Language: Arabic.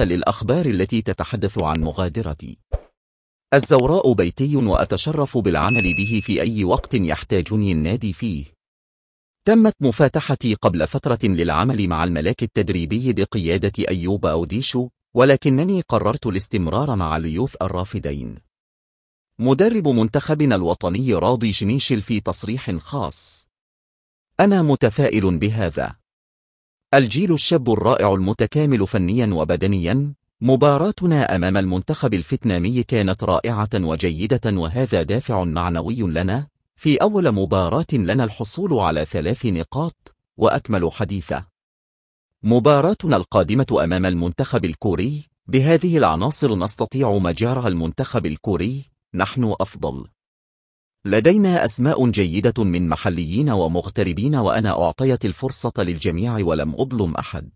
للأخبار التي تتحدث عن مغادرتي الزوراء بيتي وأتشرف بالعمل به في أي وقت يحتاجني النادي فيه تمت مفاتحتي قبل فترة للعمل مع الملاك التدريبي بقيادة أيوب أوديشو ولكنني قررت الاستمرار مع اليوث الرافدين مدرب منتخبنا الوطني راضي شنيشل في تصريح خاص أنا متفائل بهذا الجيل الشاب الرائع المتكامل فنيا وبدنيا مباراتنا أمام المنتخب الفيتنامي كانت رائعة وجيدة وهذا دافع معنوي لنا في أول مباراة لنا الحصول على ثلاث نقاط وأكمل حديثه مباراتنا القادمة أمام المنتخب الكوري بهذه العناصر نستطيع مجارى المنتخب الكوري نحن أفضل لدينا أسماء جيدة من محليين ومغتربين وأنا أعطيت الفرصة للجميع ولم أظلم أحد